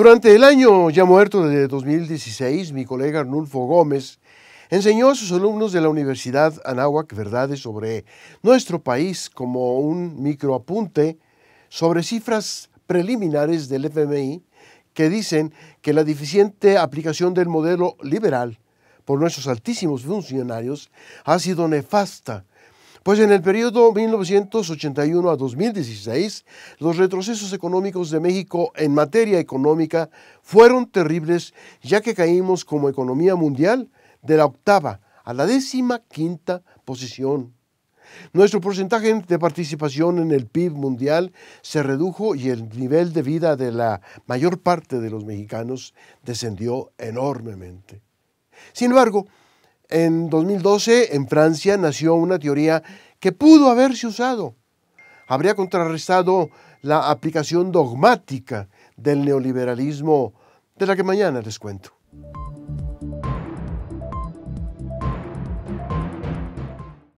Durante el año ya muerto de 2016, mi colega Arnulfo Gómez enseñó a sus alumnos de la Universidad Anáhuac verdades sobre nuestro país como un microapunte sobre cifras preliminares del FMI que dicen que la deficiente aplicación del modelo liberal por nuestros altísimos funcionarios ha sido nefasta pues en el periodo 1981 a 2016, los retrocesos económicos de México en materia económica fueron terribles, ya que caímos como economía mundial de la octava a la décima quinta posición. Nuestro porcentaje de participación en el PIB mundial se redujo y el nivel de vida de la mayor parte de los mexicanos descendió enormemente. Sin embargo, en 2012, en Francia, nació una teoría que pudo haberse usado. Habría contrarrestado la aplicación dogmática del neoliberalismo de la que mañana les cuento.